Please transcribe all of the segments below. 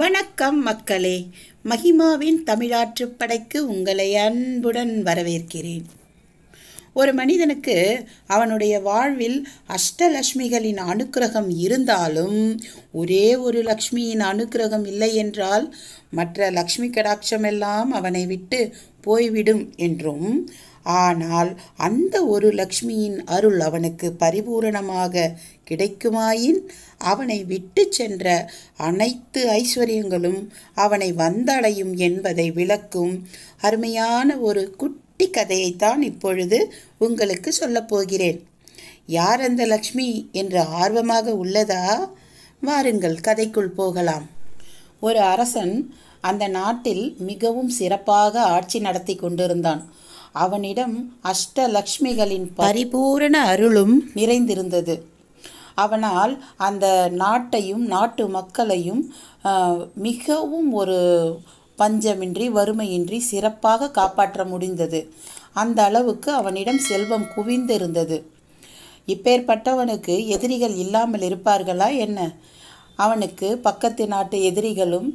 வணக்கம் மக்களே மகிமாவின் தமிழாற்று படைக்கு உங்களை அன்புடன் வரவேற்கிறேன் ஒரு மனிதனுக்கு அவனுடைய வாழ்வில் அஷ்டலக்ஷ்மிகளின் அனுக்கிரகம் இருந்தாலும் ஒரே ஒரு லக்ஷ்மியின் அனுக்கிரகம் இல்லை என்றால் மற்ற லக்ஷ்மி கடாட்சமெல்லாம் அவனை விட்டு போய்விடும் என்றும் ஆனால் அந்த ஒரு லக்ஷ்மியின் அருள் அவனுக்கு பரிபூரணமாக கிடைக்குமாயின் அவனை விட்டு சென்ற அனைத்து ஐஸ்வர்யங்களும் அவனை வந்தடையும் என்பதை விளக்கும் அருமையான ஒரு குட்டி கதையைத்தான் இப்பொழுது உங்களுக்கு சொல்லப்போகிறேன் யார் அந்த லக்ஷ்மி என்று ஆர்வமாக உள்ளதா வாருங்கள் கதைக்குள் போகலாம் ஒரு அரசன் அந்த நாட்டில் மிகவும் சிறப்பாக ஆட்சி நடத்தி கொண்டிருந்தான் அவனிடம் அஷ்டலக்ஷ்மிகளின் பரிபூரண அருளும் நிறைந்திருந்தது அவனால் அந்த நாட்டையும் நாட்டு மக்களையும் மிகவும் ஒரு பஞ்சமின்றி வறுமையின்றி சிறப்பாக காப்பாற்ற முடிந்தது அந்த அளவுக்கு அவனிடம் செல்வம் குவிந்திருந்தது இப்பேற்பட்டவனுக்கு எதிரிகள் இல்லாமல் இருப்பார்களா என்ன அவனுக்கு பக்கத்து நாட்டு எதிரிகளும்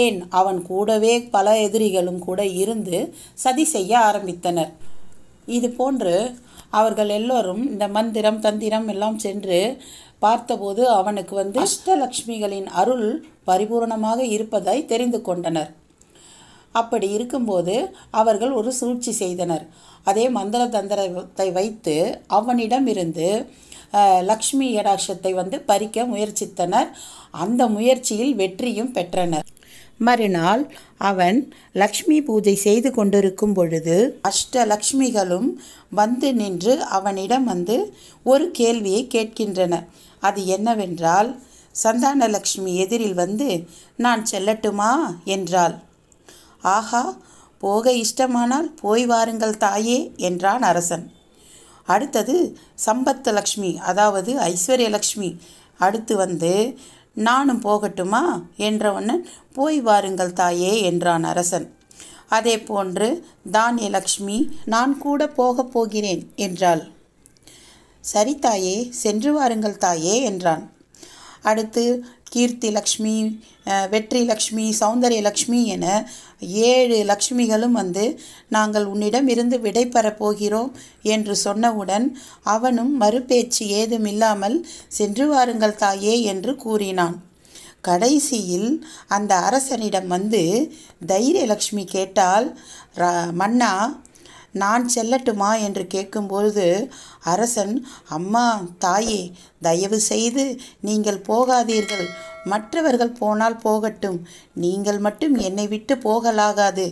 ஏன் அவன் கூடவே பல எதிரிகளும் கூட இருந்து சதி செய்ய ஆரம்பித்தனர் இது போன்று அவர்கள் எல்லோரும் இந்த மந்திரம் தந்திரம் எல்லாம் சென்று பார்த்தபோது அவனுக்கு வந்து அஷ்டலக்ஷ்மிகளின் அருள் பரிபூர்ணமாக இருப்பதாய் தெரிந்து கொண்டனர் அப்படி இருக்கும்போது அவர்கள் ஒரு சூழ்ச்சி செய்தனர் அதே மந்திர தந்திரத்தை வைத்து அவனிடமிருந்து லக்ஷ்மி கடாட்சத்தை வந்து பறிக்க முயற்சித்தனர் அந்த முயற்சியில் வெற்றியும் பெற்றனர் மறுநாள் அவன் லக்ஷ்மி பூஜை செய்து கொண்டிருக்கும் பொழுது அஷ்டலக்ஷ்மிகளும் வந்து நின்று அவனிடம் வந்து ஒரு கேள்வியை கேட்கின்றன அது என்னவென்றால் சந்தானலக்ஷ்மி எதிரில் வந்து நான் செல்லட்டுமா என்றாள் ஆஹா போக இஷ்டமானால் போய் வாருங்கள் தாயே என்றான் அரசன் அடுத்தது சம்பத்த லக்ஷ்மி அதாவது லக்ஷ்மி அடுத்து வந்து நானும் போகட்டுமா என்றவண்ணன் போய் வாருங்கள் தாயே என்றான் அரசன் அதே போன்று தானியலக்ஷ்மி நான் கூட போகப் போகிறேன் என்றாள் சரி தாயே சென்று வாருங்கள் தாயே என்றான் அடுத்து கீர்த்தி லக்ஷ்மி வெற்றி லக்ஷ்மி சௌந்தரிய லக்ஷ்மி என ஏழு லக்ஷ்மிகளும் வந்து நாங்கள் உன்னிடம் இருந்து விடை போகிறோம் என்று சொன்னவுடன் அவனும் மறுபேச்சு ஏதுமில்லாமல் சென்று வாருங்கள் தாயே என்று கூறினான் கடைசியில் அந்த அரசனிடம் வந்து தைரியலக்ஷ்மி கேட்டால் மன்னா நான் செல்லட்டுமா என்று கேட்கும்பொழுது அரசன் அம்மா தாயே தயவு செய்து நீங்கள் போகாதீர்கள் மற்றவர்கள் போனால் போகட்டும் நீங்கள் மட்டும் என்னை விட்டு போகலாகாது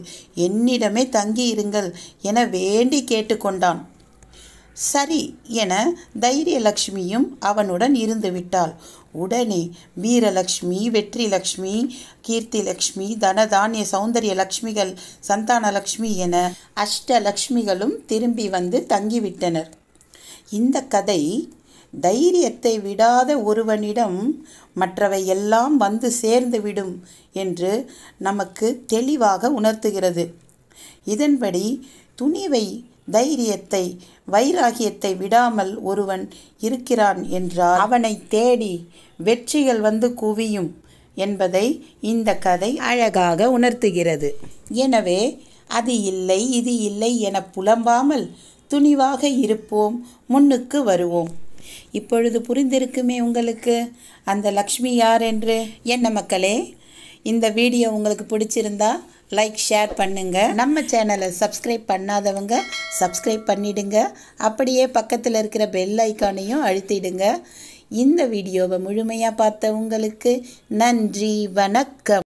என்னிடமே தங்கியிருங்கள் என வேண்டி கேட்டுக்கொண்டான் சரி என தைரியலக்ஷ்மியும் அவனுடன் இருந்துவிட்டாள் உடனே வீரலக்ஷ்மி கீர்த்தி லக்ஷ்மி தனதானிய சௌந்தரிய லக்ஷ்மிகள் சந்தானலக்ஷ்மி என அஷ்டலக்ஷ்மிகளும் திரும்பி வந்து தங்கிவிட்டனர் இந்த கதை தைரியத்தை விடாத ஒருவனிடம் மற்றவை எல்லாம் வந்து சேர்ந்து விடும் என்று நமக்கு தெளிவாக உணர்த்துகிறது இதன்படி துணிவை தைரியத்தை வைராகியத்தை விடாமல் ஒருவன் இருக்கிறான் என்றால் அவனை தேடி வெற்றிகள் வந்து குவியும் என்பதை இந்த கதை அழகாக உணர்த்துகிறது எனவே அது இல்லை இது இல்லை என புலம்பாமல் துணிவாக இருப்போம் முன்னுக்கு வருவோம் இப்பொழுது புரிந்திருக்குமே உங்களுக்கு அந்த லக்ஷ்மி யார் என்று என்ன மக்களே இந்த வீடியோ உங்களுக்கு பிடிச்சிருந்தா லைக் ஷேர் பண்ணுங்கள் நம்ம சேனலை சப்ஸ்கிரைப் பண்ணாதவங்க சப்ஸ்கிரைப் பண்ணிடுங்க அப்படியே பக்கத்தில் இருக்கிற பெல் ஐக்கானையும் அழுத்திடுங்க இந்த வீடியோவை முழுமையாக பார்த்த உங்களுக்கு நன்றி வணக்கம்